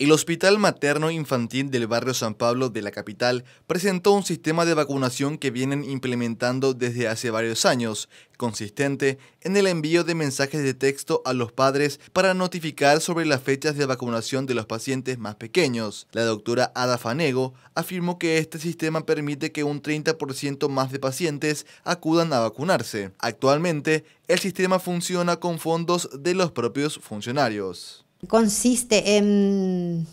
El Hospital Materno Infantil del barrio San Pablo de la capital presentó un sistema de vacunación que vienen implementando desde hace varios años, consistente en el envío de mensajes de texto a los padres para notificar sobre las fechas de vacunación de los pacientes más pequeños. La doctora Ada Fanego afirmó que este sistema permite que un 30% más de pacientes acudan a vacunarse. Actualmente, el sistema funciona con fondos de los propios funcionarios consiste en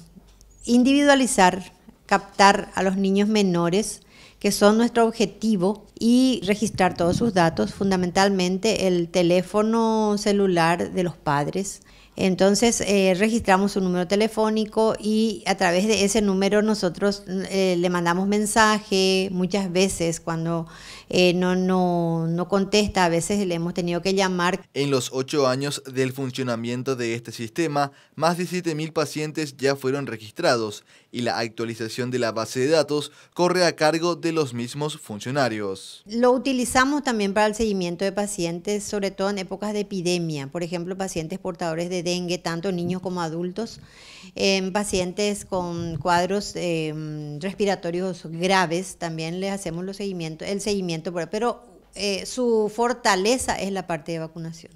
individualizar, captar a los niños menores que son nuestro objetivo, y registrar todos sus datos, fundamentalmente el teléfono celular de los padres. Entonces eh, registramos su número telefónico y a través de ese número nosotros eh, le mandamos mensaje muchas veces cuando eh, no, no, no contesta, a veces le hemos tenido que llamar. En los ocho años del funcionamiento de este sistema, más de 7.000 pacientes ya fueron registrados y la actualización de la base de datos corre a cargo de los mismos funcionarios. Lo utilizamos también para el seguimiento de pacientes, sobre todo en épocas de epidemia, por ejemplo, pacientes portadores de dengue, tanto niños como adultos, en em, pacientes con cuadros em, respiratorios graves, también les hacemos los el seguimiento, pero eh, su fortaleza es la parte de vacunación.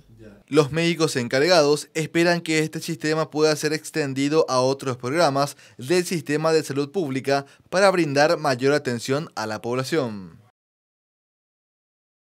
Los médicos encargados esperan que este sistema pueda ser extendido a otros programas del sistema de salud pública para brindar mayor atención a la población.